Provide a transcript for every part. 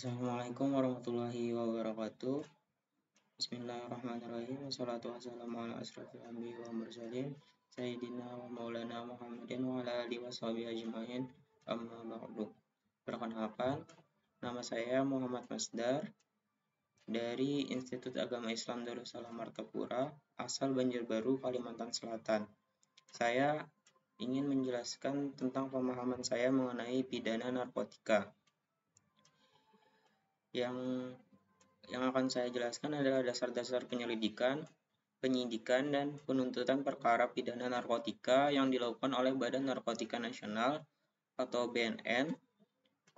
Assalamualaikum warahmatullahi wabarakatuh. Bismillahirrahmanirrahim. Wassalatu wassalamu ala asrafil anbiya wal mursalin sayyidina wa maulana Muhammadin wa ala alihi washabihi ajmain. Amma ba'du. Perkenalkan, nama saya Muhammad Masdar dari Institut Agama Islam Darussalam Martapura, asal Banjarbaru, Kalimantan Selatan. Saya ingin menjelaskan tentang pemahaman saya mengenai pidana narkotika yang yang akan saya jelaskan adalah dasar-dasar penyelidikan, penyidikan, dan penuntutan perkara pidana narkotika yang dilakukan oleh Badan Narkotika Nasional atau BNN,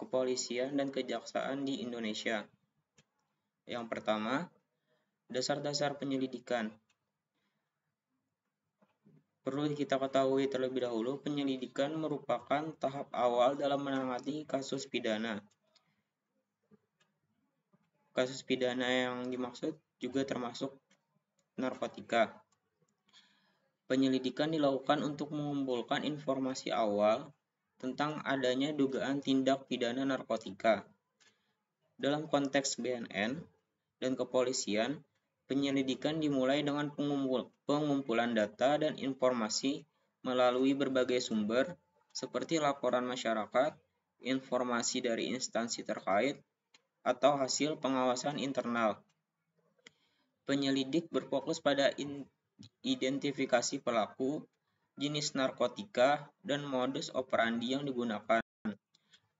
kepolisian, dan kejaksaan di Indonesia. Yang pertama, dasar-dasar penyelidikan. Perlu kita ketahui terlebih dahulu, penyelidikan merupakan tahap awal dalam menangani kasus pidana Kasus pidana yang dimaksud juga termasuk narkotika. Penyelidikan dilakukan untuk mengumpulkan informasi awal tentang adanya dugaan tindak pidana narkotika. Dalam konteks BNN dan kepolisian, penyelidikan dimulai dengan pengumpul, pengumpulan data dan informasi melalui berbagai sumber seperti laporan masyarakat, informasi dari instansi terkait, atau hasil pengawasan internal. Penyelidik berfokus pada identifikasi pelaku, jenis narkotika, dan modus operandi yang digunakan.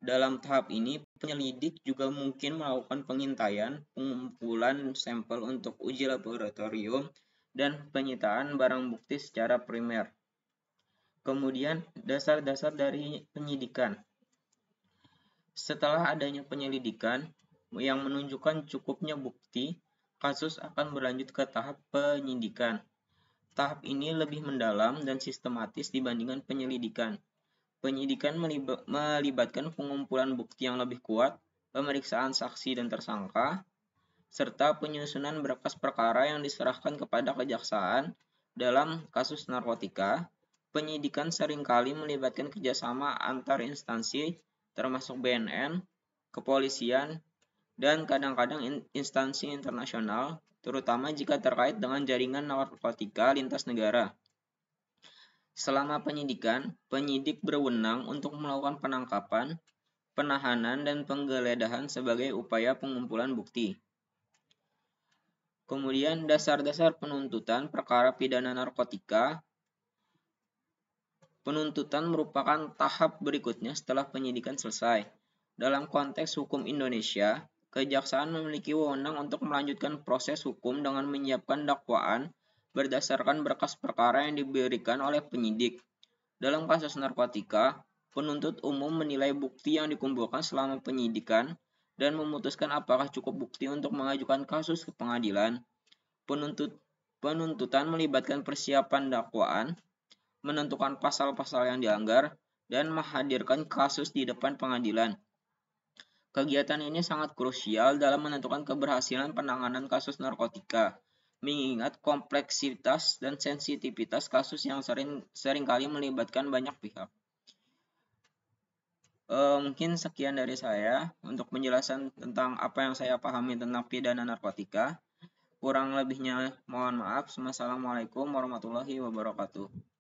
Dalam tahap ini, penyelidik juga mungkin melakukan pengintaian, pengumpulan sampel untuk uji laboratorium, dan penyitaan barang bukti secara primer. Kemudian, dasar-dasar dari penyidikan. Setelah adanya penyelidikan, yang menunjukkan cukupnya bukti, kasus akan berlanjut ke tahap penyidikan. Tahap ini lebih mendalam dan sistematis dibandingkan penyelidikan. Penyidikan melibatkan pengumpulan bukti yang lebih kuat, pemeriksaan saksi dan tersangka, serta penyusunan berkas perkara yang diserahkan kepada kejaksaan dalam kasus narkotika. Penyidikan seringkali melibatkan kerjasama antar instansi, termasuk BNN, kepolisian, dan kadang-kadang instansi internasional, terutama jika terkait dengan jaringan narkotika lintas negara. Selama penyidikan, penyidik berwenang untuk melakukan penangkapan, penahanan, dan penggeledahan sebagai upaya pengumpulan bukti. Kemudian dasar-dasar penuntutan perkara pidana narkotika. Penuntutan merupakan tahap berikutnya setelah penyidikan selesai. Dalam konteks hukum Indonesia, Kejaksaan memiliki wewenang untuk melanjutkan proses hukum dengan menyiapkan dakwaan berdasarkan berkas perkara yang diberikan oleh penyidik. Dalam kasus narkotika, penuntut umum menilai bukti yang dikumpulkan selama penyidikan dan memutuskan apakah cukup bukti untuk mengajukan kasus ke pengadilan. Penuntut, penuntutan melibatkan persiapan dakwaan, menentukan pasal-pasal yang dilanggar, dan menghadirkan kasus di depan pengadilan. Kegiatan ini sangat krusial dalam menentukan keberhasilan penanganan kasus narkotika, mengingat kompleksitas dan sensitivitas kasus yang sering seringkali melibatkan banyak pihak. E, mungkin sekian dari saya untuk penjelasan tentang apa yang saya pahami tentang pidana narkotika. Kurang lebihnya mohon maaf. Assalamualaikum warahmatullahi wabarakatuh.